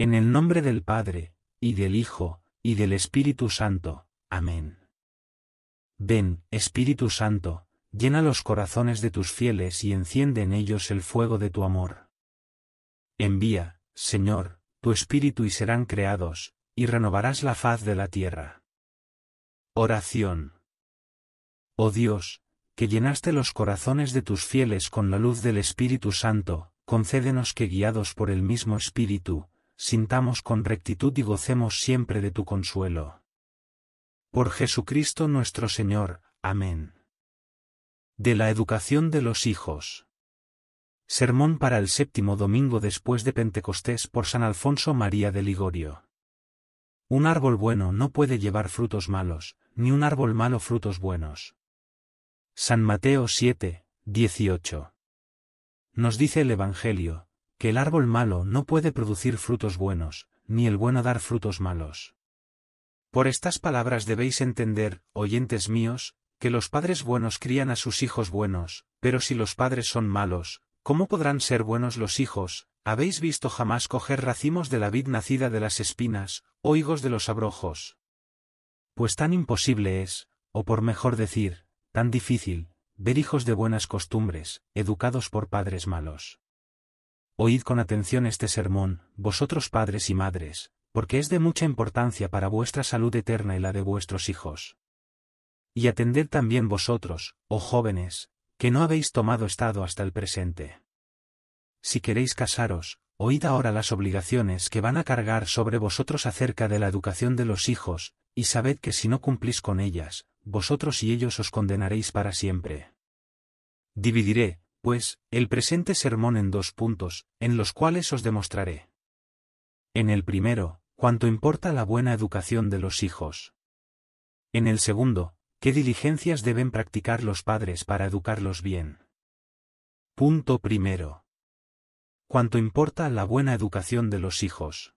En el nombre del Padre, y del Hijo, y del Espíritu Santo. Amén. Ven, Espíritu Santo, llena los corazones de tus fieles y enciende en ellos el fuego de tu amor. Envía, Señor, tu Espíritu y serán creados, y renovarás la faz de la tierra. Oración. Oh Dios, que llenaste los corazones de tus fieles con la luz del Espíritu Santo, concédenos que guiados por el mismo Espíritu, sintamos con rectitud y gocemos siempre de tu consuelo. Por Jesucristo nuestro Señor. Amén. De la educación de los hijos. Sermón para el séptimo domingo después de Pentecostés por San Alfonso María de Ligorio. Un árbol bueno no puede llevar frutos malos, ni un árbol malo frutos buenos. San Mateo 7, 18. Nos dice el Evangelio, que el árbol malo no puede producir frutos buenos, ni el bueno dar frutos malos. Por estas palabras debéis entender, oyentes míos, que los padres buenos crían a sus hijos buenos, pero si los padres son malos, ¿cómo podrán ser buenos los hijos? ¿Habéis visto jamás coger racimos de la vid nacida de las espinas, o higos de los abrojos? Pues tan imposible es, o por mejor decir, tan difícil, ver hijos de buenas costumbres, educados por padres malos. Oíd con atención este sermón, vosotros padres y madres, porque es de mucha importancia para vuestra salud eterna y la de vuestros hijos. Y atended también vosotros, oh jóvenes, que no habéis tomado estado hasta el presente. Si queréis casaros, oíd ahora las obligaciones que van a cargar sobre vosotros acerca de la educación de los hijos, y sabed que si no cumplís con ellas, vosotros y ellos os condenaréis para siempre. Dividiré, pues, el presente sermón en dos puntos, en los cuales os demostraré. En el primero, cuánto importa la buena educación de los hijos. En el segundo, qué diligencias deben practicar los padres para educarlos bien. Punto primero. Cuánto importa la buena educación de los hijos.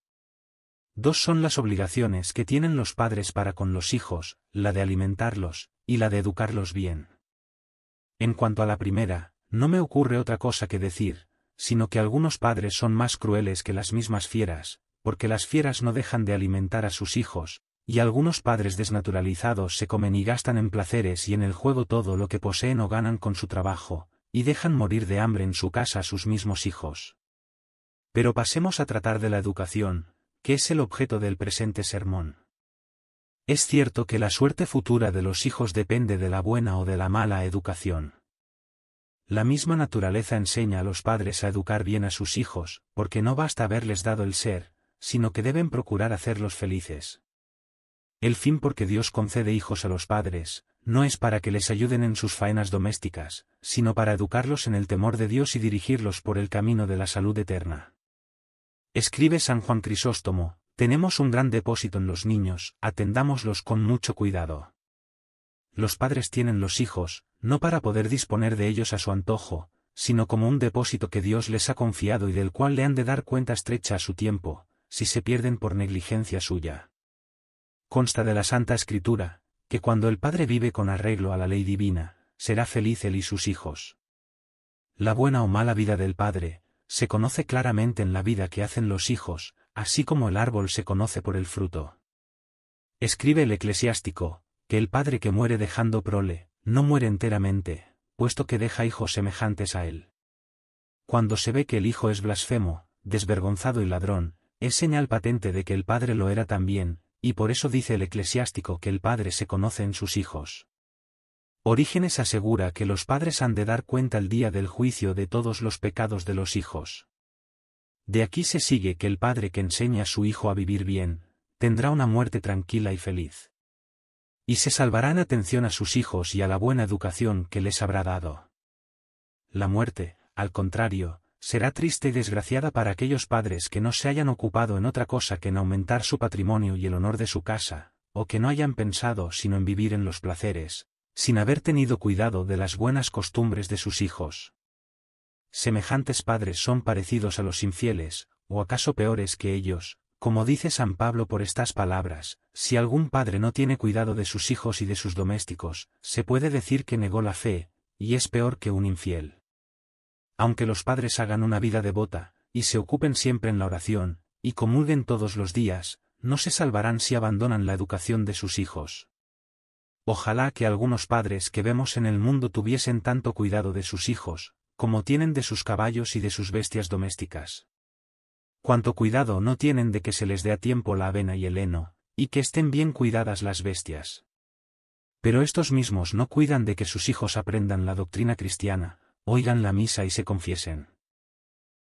Dos son las obligaciones que tienen los padres para con los hijos, la de alimentarlos, y la de educarlos bien. En cuanto a la primera, no me ocurre otra cosa que decir, sino que algunos padres son más crueles que las mismas fieras, porque las fieras no dejan de alimentar a sus hijos, y algunos padres desnaturalizados se comen y gastan en placeres y en el juego todo lo que poseen o ganan con su trabajo, y dejan morir de hambre en su casa a sus mismos hijos. Pero pasemos a tratar de la educación, que es el objeto del presente sermón. Es cierto que la suerte futura de los hijos depende de la buena o de la mala educación. La misma naturaleza enseña a los padres a educar bien a sus hijos, porque no basta haberles dado el ser, sino que deben procurar hacerlos felices. El fin porque Dios concede hijos a los padres, no es para que les ayuden en sus faenas domésticas, sino para educarlos en el temor de Dios y dirigirlos por el camino de la salud eterna. Escribe San Juan Crisóstomo, tenemos un gran depósito en los niños, atendámoslos con mucho cuidado. Los padres tienen los hijos, no para poder disponer de ellos a su antojo, sino como un depósito que Dios les ha confiado y del cual le han de dar cuenta estrecha a su tiempo, si se pierden por negligencia suya. Consta de la Santa Escritura, que cuando el Padre vive con arreglo a la ley divina, será feliz él y sus hijos. La buena o mala vida del Padre, se conoce claramente en la vida que hacen los hijos, así como el árbol se conoce por el fruto. Escribe el eclesiástico, que el Padre que muere dejando prole, no muere enteramente, puesto que deja hijos semejantes a él. Cuando se ve que el hijo es blasfemo, desvergonzado y ladrón, es señal patente de que el padre lo era también, y por eso dice el eclesiástico que el padre se conoce en sus hijos. Orígenes asegura que los padres han de dar cuenta el día del juicio de todos los pecados de los hijos. De aquí se sigue que el padre que enseña a su hijo a vivir bien, tendrá una muerte tranquila y feliz. Y se salvarán atención a sus hijos y a la buena educación que les habrá dado. La muerte, al contrario, será triste y desgraciada para aquellos padres que no se hayan ocupado en otra cosa que en aumentar su patrimonio y el honor de su casa, o que no hayan pensado sino en vivir en los placeres, sin haber tenido cuidado de las buenas costumbres de sus hijos. Semejantes padres son parecidos a los infieles, o acaso peores que ellos, como dice San Pablo por estas palabras, si algún padre no tiene cuidado de sus hijos y de sus domésticos, se puede decir que negó la fe, y es peor que un infiel. Aunque los padres hagan una vida devota, y se ocupen siempre en la oración, y comulguen todos los días, no se salvarán si abandonan la educación de sus hijos. Ojalá que algunos padres que vemos en el mundo tuviesen tanto cuidado de sus hijos, como tienen de sus caballos y de sus bestias domésticas. Cuanto cuidado no tienen de que se les dé a tiempo la avena y el heno, y que estén bien cuidadas las bestias. Pero estos mismos no cuidan de que sus hijos aprendan la doctrina cristiana, oigan la misa y se confiesen.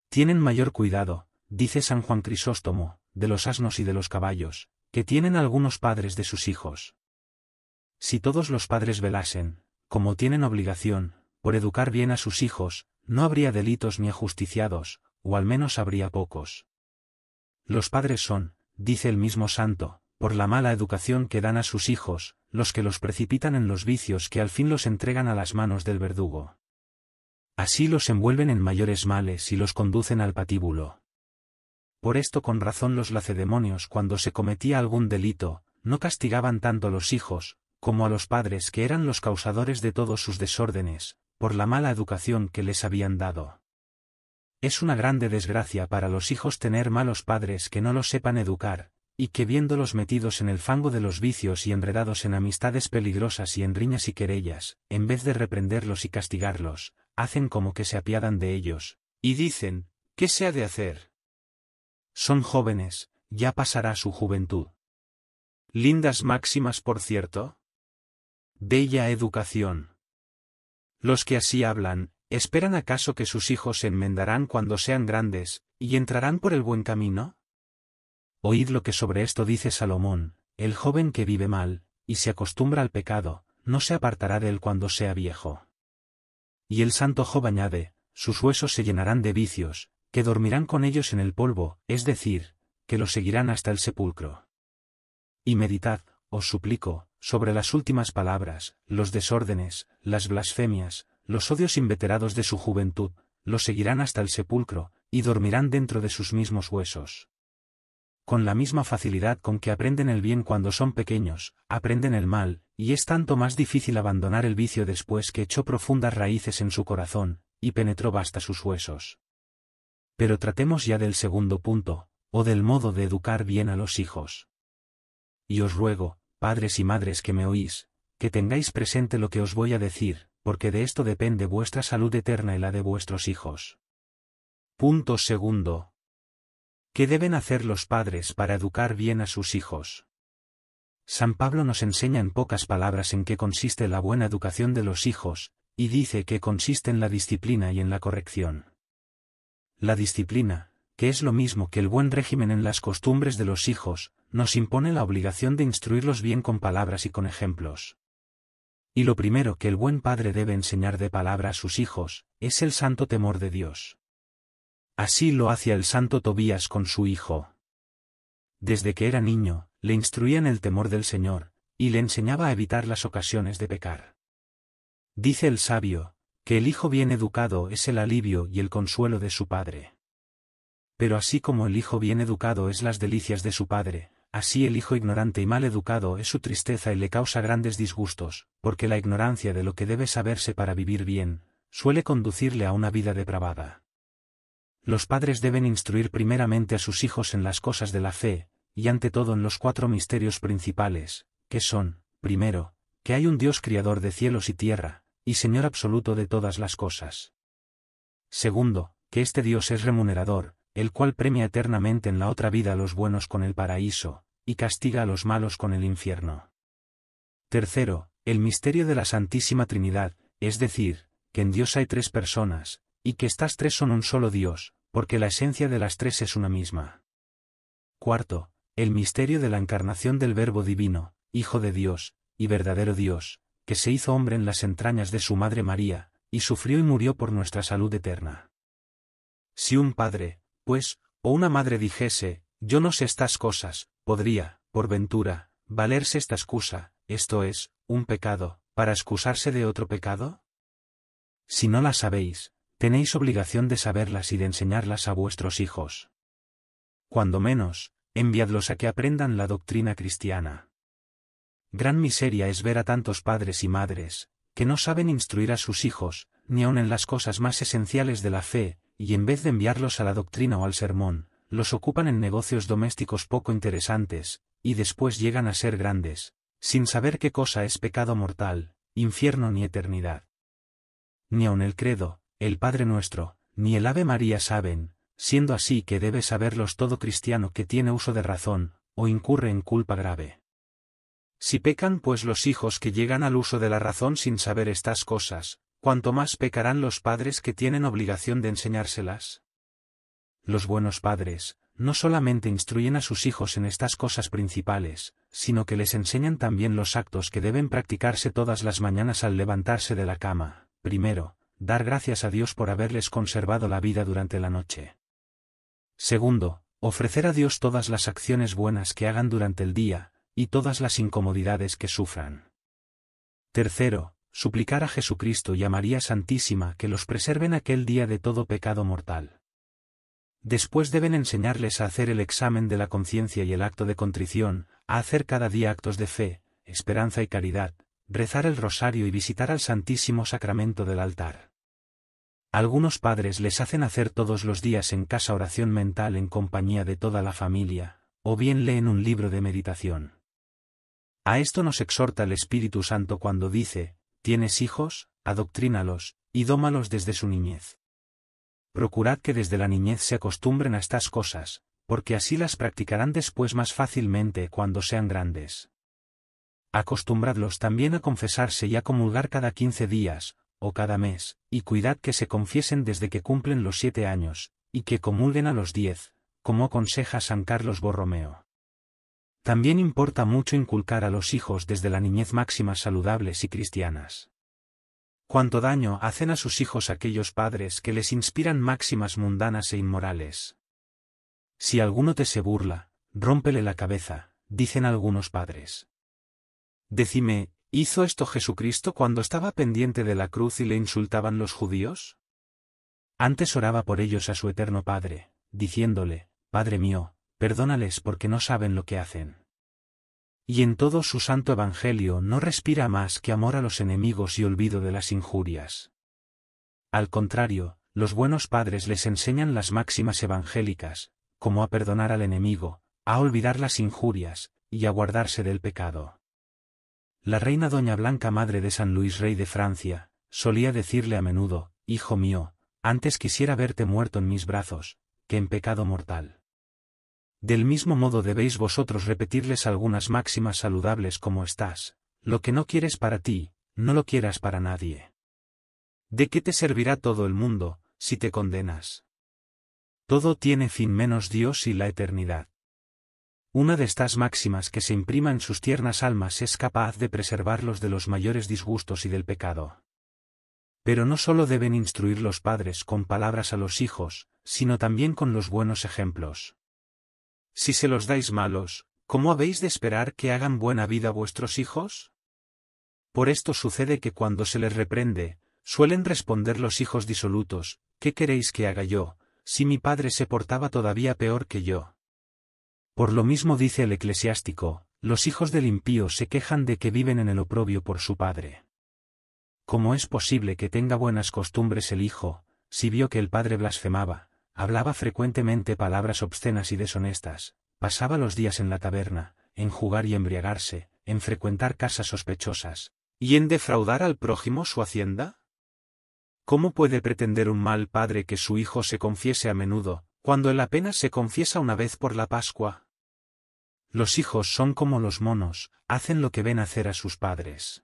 Tienen mayor cuidado, dice San Juan Crisóstomo, de los asnos y de los caballos, que tienen algunos padres de sus hijos. Si todos los padres velasen, como tienen obligación, por educar bien a sus hijos, no habría delitos ni ajusticiados, o al menos habría pocos. Los padres son, dice el mismo santo, por la mala educación que dan a sus hijos, los que los precipitan en los vicios que al fin los entregan a las manos del verdugo. Así los envuelven en mayores males y los conducen al patíbulo. Por esto con razón los lacedemonios cuando se cometía algún delito, no castigaban tanto a los hijos, como a los padres que eran los causadores de todos sus desórdenes, por la mala educación que les habían dado. Es una grande desgracia para los hijos tener malos padres que no los sepan educar, y que viéndolos metidos en el fango de los vicios y enredados en amistades peligrosas y en riñas y querellas, en vez de reprenderlos y castigarlos, hacen como que se apiadan de ellos, y dicen, ¿qué se ha de hacer? Son jóvenes, ya pasará su juventud. Lindas máximas, por cierto. Bella educación. Los que así hablan, ¿Esperan acaso que sus hijos se enmendarán cuando sean grandes, y entrarán por el buen camino? Oíd lo que sobre esto dice Salomón, el joven que vive mal, y se acostumbra al pecado, no se apartará de él cuando sea viejo. Y el santo Job añade, sus huesos se llenarán de vicios, que dormirán con ellos en el polvo, es decir, que los seguirán hasta el sepulcro. Y meditad, os suplico, sobre las últimas palabras, los desórdenes, las blasfemias, los odios inveterados de su juventud, los seguirán hasta el sepulcro, y dormirán dentro de sus mismos huesos. Con la misma facilidad con que aprenden el bien cuando son pequeños, aprenden el mal, y es tanto más difícil abandonar el vicio después que echó profundas raíces en su corazón, y penetró basta sus huesos. Pero tratemos ya del segundo punto, o del modo de educar bien a los hijos. Y os ruego, padres y madres que me oís, que tengáis presente lo que os voy a decir, porque de esto depende vuestra salud eterna y la de vuestros hijos. Punto segundo. ¿Qué deben hacer los padres para educar bien a sus hijos? San Pablo nos enseña en pocas palabras en qué consiste la buena educación de los hijos, y dice que consiste en la disciplina y en la corrección. La disciplina, que es lo mismo que el buen régimen en las costumbres de los hijos, nos impone la obligación de instruirlos bien con palabras y con ejemplos. Y lo primero que el buen padre debe enseñar de palabra a sus hijos, es el santo temor de Dios. Así lo hacía el santo Tobías con su hijo. Desde que era niño, le instruía en el temor del Señor, y le enseñaba a evitar las ocasiones de pecar. Dice el sabio, que el hijo bien educado es el alivio y el consuelo de su padre. Pero así como el hijo bien educado es las delicias de su padre, Así el hijo ignorante y mal educado es su tristeza y le causa grandes disgustos, porque la ignorancia de lo que debe saberse para vivir bien, suele conducirle a una vida depravada. Los padres deben instruir primeramente a sus hijos en las cosas de la fe, y ante todo en los cuatro misterios principales, que son, primero, que hay un Dios criador de cielos y tierra, y Señor absoluto de todas las cosas. Segundo, que este Dios es remunerador, el cual premia eternamente en la otra vida a los buenos con el paraíso, y castiga a los malos con el infierno. Tercero, el misterio de la Santísima Trinidad, es decir, que en Dios hay tres personas, y que estas tres son un solo Dios, porque la esencia de las tres es una misma. Cuarto, el misterio de la encarnación del Verbo Divino, Hijo de Dios, y verdadero Dios, que se hizo hombre en las entrañas de su Madre María, y sufrió y murió por nuestra salud eterna. Si un padre, pues, o una madre dijese, yo no sé estas cosas, podría, por ventura, valerse esta excusa, esto es, un pecado, para excusarse de otro pecado? Si no la sabéis, tenéis obligación de saberlas y de enseñarlas a vuestros hijos. Cuando menos, enviadlos a que aprendan la doctrina cristiana. Gran miseria es ver a tantos padres y madres, que no saben instruir a sus hijos, ni aun en las cosas más esenciales de la fe, y en vez de enviarlos a la doctrina o al sermón, los ocupan en negocios domésticos poco interesantes, y después llegan a ser grandes, sin saber qué cosa es pecado mortal, infierno ni eternidad. Ni aun el credo, el Padre nuestro, ni el Ave María saben, siendo así que debe saberlos todo cristiano que tiene uso de razón, o incurre en culpa grave. Si pecan pues los hijos que llegan al uso de la razón sin saber estas cosas, cuanto más pecarán los padres que tienen obligación de enseñárselas. Los buenos padres, no solamente instruyen a sus hijos en estas cosas principales, sino que les enseñan también los actos que deben practicarse todas las mañanas al levantarse de la cama. Primero, dar gracias a Dios por haberles conservado la vida durante la noche. Segundo, ofrecer a Dios todas las acciones buenas que hagan durante el día, y todas las incomodidades que sufran. Tercero, suplicar a Jesucristo y a María Santísima que los preserven aquel día de todo pecado mortal. Después deben enseñarles a hacer el examen de la conciencia y el acto de contrición, a hacer cada día actos de fe, esperanza y caridad, rezar el rosario y visitar al Santísimo Sacramento del altar. Algunos padres les hacen hacer todos los días en casa oración mental en compañía de toda la familia, o bien leen un libro de meditación. A esto nos exhorta el Espíritu Santo cuando dice, ¿tienes hijos? Adoctrínalos, y dómalos desde su niñez. Procurad que desde la niñez se acostumbren a estas cosas, porque así las practicarán después más fácilmente cuando sean grandes. Acostumbradlos también a confesarse y a comulgar cada quince días, o cada mes, y cuidad que se confiesen desde que cumplen los siete años, y que comulguen a los diez, como aconseja San Carlos Borromeo. También importa mucho inculcar a los hijos desde la niñez máximas saludables y cristianas cuánto daño hacen a sus hijos aquellos padres que les inspiran máximas mundanas e inmorales. Si alguno te se burla, rómpele la cabeza, dicen algunos padres. Decime, ¿hizo esto Jesucristo cuando estaba pendiente de la cruz y le insultaban los judíos? Antes oraba por ellos a su eterno Padre, diciéndole, Padre mío, perdónales porque no saben lo que hacen y en todo su santo evangelio no respira más que amor a los enemigos y olvido de las injurias. Al contrario, los buenos padres les enseñan las máximas evangélicas, como a perdonar al enemigo, a olvidar las injurias, y a guardarse del pecado. La reina Doña Blanca madre de San Luis rey de Francia, solía decirle a menudo, Hijo mío, antes quisiera verte muerto en mis brazos, que en pecado mortal. Del mismo modo debéis vosotros repetirles algunas máximas saludables como estás, lo que no quieres para ti, no lo quieras para nadie. ¿De qué te servirá todo el mundo, si te condenas? Todo tiene fin menos Dios y la eternidad. Una de estas máximas que se imprima en sus tiernas almas es capaz de preservarlos de los mayores disgustos y del pecado. Pero no solo deben instruir los padres con palabras a los hijos, sino también con los buenos ejemplos. Si se los dais malos, ¿cómo habéis de esperar que hagan buena vida vuestros hijos? Por esto sucede que cuando se les reprende, suelen responder los hijos disolutos, ¿qué queréis que haga yo, si mi padre se portaba todavía peor que yo? Por lo mismo dice el eclesiástico, los hijos del impío se quejan de que viven en el oprobio por su padre. ¿Cómo es posible que tenga buenas costumbres el hijo, si vio que el padre blasfemaba, Hablaba frecuentemente palabras obscenas y deshonestas, pasaba los días en la taberna, en jugar y embriagarse, en frecuentar casas sospechosas, y en defraudar al prójimo su hacienda? ¿Cómo puede pretender un mal padre que su hijo se confiese a menudo, cuando él apenas se confiesa una vez por la Pascua? Los hijos son como los monos, hacen lo que ven hacer a sus padres.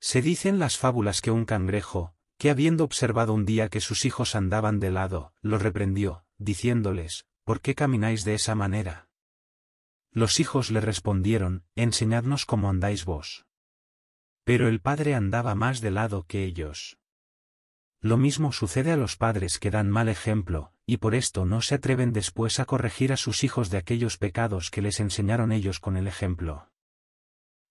Se dicen las fábulas que un cangrejo, que habiendo observado un día que sus hijos andaban de lado, los reprendió, diciéndoles, ¿por qué camináis de esa manera? Los hijos le respondieron, enseñadnos cómo andáis vos. Pero el padre andaba más de lado que ellos. Lo mismo sucede a los padres que dan mal ejemplo, y por esto no se atreven después a corregir a sus hijos de aquellos pecados que les enseñaron ellos con el ejemplo.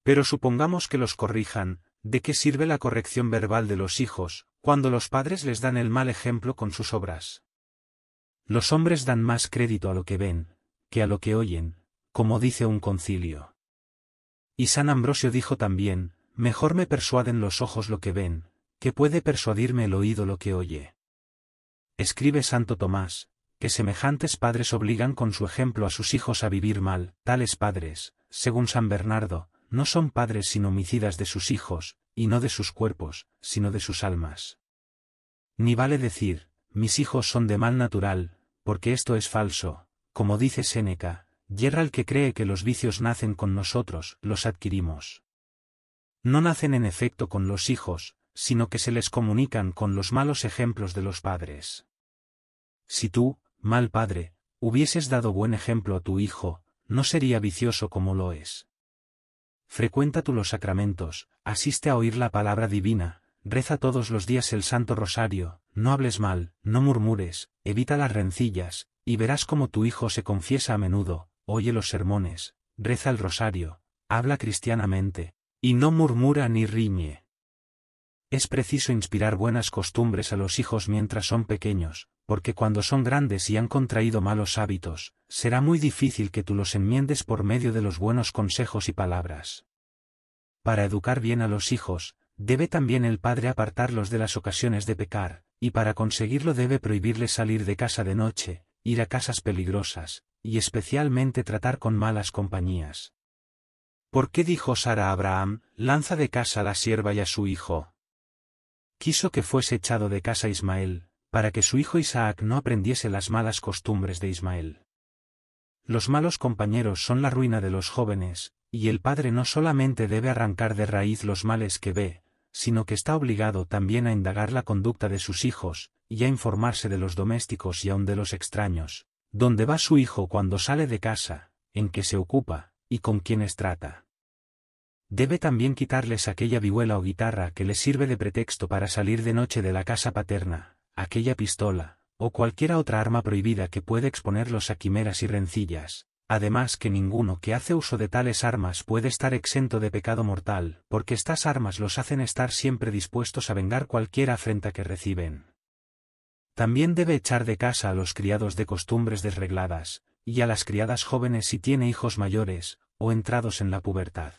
Pero supongamos que los corrijan, ¿de qué sirve la corrección verbal de los hijos, cuando los padres les dan el mal ejemplo con sus obras. Los hombres dan más crédito a lo que ven, que a lo que oyen, como dice un concilio. Y San Ambrosio dijo también, mejor me persuaden los ojos lo que ven, que puede persuadirme el oído lo que oye. Escribe Santo Tomás, que semejantes padres obligan con su ejemplo a sus hijos a vivir mal, tales padres, según San Bernardo, no son padres sino homicidas de sus hijos, y no de sus cuerpos, sino de sus almas. Ni vale decir, mis hijos son de mal natural, porque esto es falso, como dice Séneca, yerra el que cree que los vicios nacen con nosotros, los adquirimos. No nacen en efecto con los hijos, sino que se les comunican con los malos ejemplos de los padres. Si tú, mal padre, hubieses dado buen ejemplo a tu hijo, no sería vicioso como lo es frecuenta tú los sacramentos, asiste a oír la palabra divina, reza todos los días el Santo Rosario, no hables mal, no murmures, evita las rencillas, y verás cómo tu hijo se confiesa a menudo, oye los sermones, reza el Rosario, habla cristianamente, y no murmura ni riñe. Es preciso inspirar buenas costumbres a los hijos mientras son pequeños, porque cuando son grandes y han contraído malos hábitos, será muy difícil que tú los enmiendes por medio de los buenos consejos y palabras. Para educar bien a los hijos, debe también el padre apartarlos de las ocasiones de pecar, y para conseguirlo debe prohibirles salir de casa de noche, ir a casas peligrosas, y especialmente tratar con malas compañías. ¿Por qué dijo Sara a Abraham, lanza de casa a la sierva y a su hijo? Quiso que fuese echado de casa Ismael, para que su hijo Isaac no aprendiese las malas costumbres de Ismael. Los malos compañeros son la ruina de los jóvenes, y el padre no solamente debe arrancar de raíz los males que ve, sino que está obligado también a indagar la conducta de sus hijos, y a informarse de los domésticos y aun de los extraños, dónde va su hijo cuando sale de casa, en qué se ocupa, y con quiénes trata. Debe también quitarles aquella vihuela o guitarra que les sirve de pretexto para salir de noche de la casa paterna, aquella pistola, o cualquiera otra arma prohibida que puede exponerlos a quimeras y rencillas, además que ninguno que hace uso de tales armas puede estar exento de pecado mortal, porque estas armas los hacen estar siempre dispuestos a vengar cualquier afrenta que reciben. También debe echar de casa a los criados de costumbres desregladas, y a las criadas jóvenes si tiene hijos mayores, o entrados en la pubertad.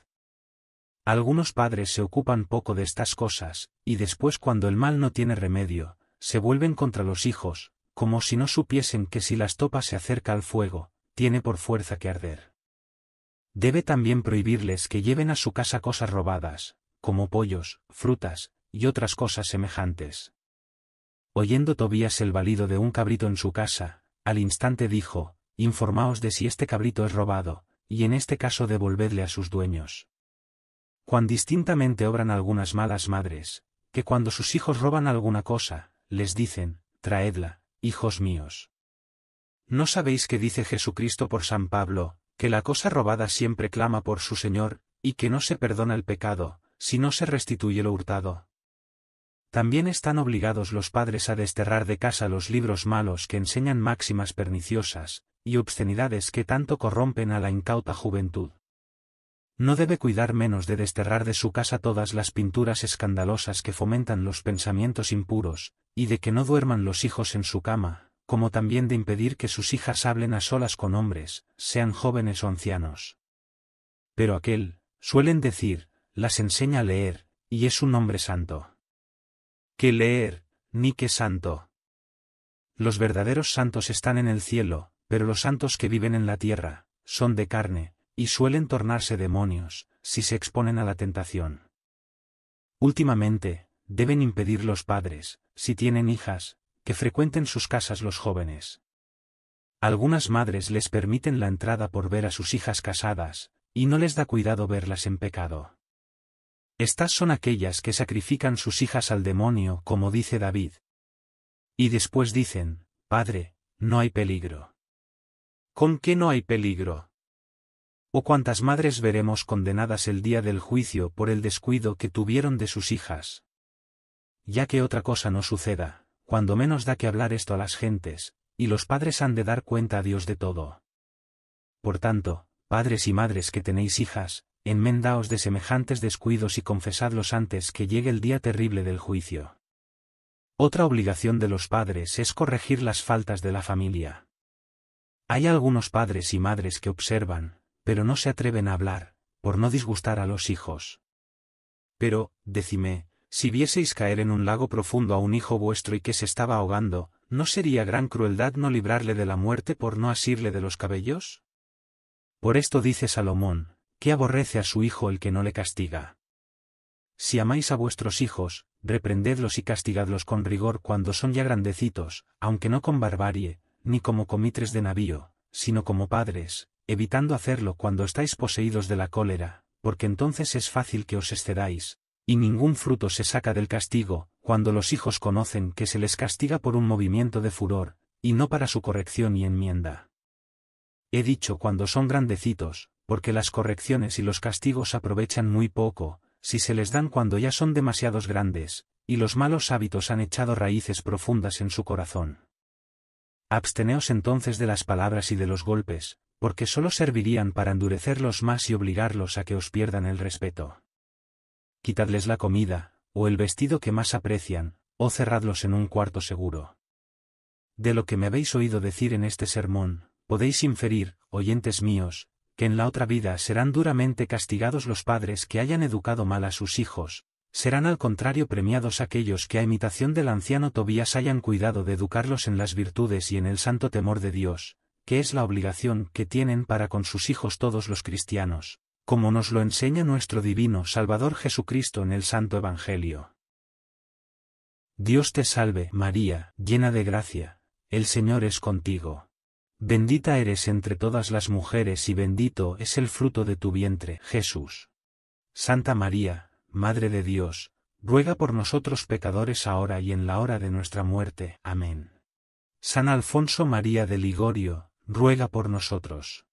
Algunos padres se ocupan poco de estas cosas, y después cuando el mal no tiene remedio, se vuelven contra los hijos, como si no supiesen que si la topas se acerca al fuego, tiene por fuerza que arder. Debe también prohibirles que lleven a su casa cosas robadas, como pollos, frutas, y otras cosas semejantes. Oyendo Tobías el balido de un cabrito en su casa, al instante dijo, Informaos de si este cabrito es robado, y en este caso devolvedle a sus dueños. Cuán distintamente obran algunas malas madres, que cuando sus hijos roban alguna cosa, les dicen, traedla, hijos míos. ¿No sabéis que dice Jesucristo por San Pablo, que la cosa robada siempre clama por su Señor, y que no se perdona el pecado, si no se restituye lo hurtado? También están obligados los padres a desterrar de casa los libros malos que enseñan máximas perniciosas, y obscenidades que tanto corrompen a la incauta juventud. No debe cuidar menos de desterrar de su casa todas las pinturas escandalosas que fomentan los pensamientos impuros, y de que no duerman los hijos en su cama, como también de impedir que sus hijas hablen a solas con hombres, sean jóvenes o ancianos. Pero aquel, suelen decir, las enseña a leer, y es un hombre santo. ¿Qué leer, ni qué santo? Los verdaderos santos están en el cielo, pero los santos que viven en la tierra, son de carne, y suelen tornarse demonios, si se exponen a la tentación. Últimamente, deben impedir los padres, si tienen hijas, que frecuenten sus casas los jóvenes. Algunas madres les permiten la entrada por ver a sus hijas casadas, y no les da cuidado verlas en pecado. Estas son aquellas que sacrifican sus hijas al demonio, como dice David. Y después dicen, Padre, no hay peligro. ¿Con qué no hay peligro? ¿O cuántas madres veremos condenadas el día del juicio por el descuido que tuvieron de sus hijas? ya que otra cosa no suceda, cuando menos da que hablar esto a las gentes, y los padres han de dar cuenta a Dios de todo. Por tanto, padres y madres que tenéis hijas, enmendaos de semejantes descuidos y confesadlos antes que llegue el día terrible del juicio. Otra obligación de los padres es corregir las faltas de la familia. Hay algunos padres y madres que observan, pero no se atreven a hablar, por no disgustar a los hijos. Pero, decime, si vieseis caer en un lago profundo a un hijo vuestro y que se estaba ahogando, ¿no sería gran crueldad no librarle de la muerte por no asirle de los cabellos? Por esto dice Salomón, que aborrece a su hijo el que no le castiga. Si amáis a vuestros hijos, reprendedlos y castigadlos con rigor cuando son ya grandecitos, aunque no con barbarie, ni como comitres de navío, sino como padres, evitando hacerlo cuando estáis poseídos de la cólera, porque entonces es fácil que os excedáis, y ningún fruto se saca del castigo, cuando los hijos conocen que se les castiga por un movimiento de furor, y no para su corrección y enmienda. He dicho cuando son grandecitos, porque las correcciones y los castigos aprovechan muy poco, si se les dan cuando ya son demasiados grandes, y los malos hábitos han echado raíces profundas en su corazón. Absteneos entonces de las palabras y de los golpes, porque solo servirían para endurecerlos más y obligarlos a que os pierdan el respeto quitadles la comida, o el vestido que más aprecian, o cerradlos en un cuarto seguro. De lo que me habéis oído decir en este sermón, podéis inferir, oyentes míos, que en la otra vida serán duramente castigados los padres que hayan educado mal a sus hijos, serán al contrario premiados aquellos que a imitación del anciano Tobías hayan cuidado de educarlos en las virtudes y en el santo temor de Dios, que es la obligación que tienen para con sus hijos todos los cristianos como nos lo enseña nuestro divino Salvador Jesucristo en el Santo Evangelio. Dios te salve, María, llena de gracia, el Señor es contigo. Bendita eres entre todas las mujeres y bendito es el fruto de tu vientre, Jesús. Santa María, Madre de Dios, ruega por nosotros pecadores ahora y en la hora de nuestra muerte. Amén. San Alfonso María de Ligorio, ruega por nosotros.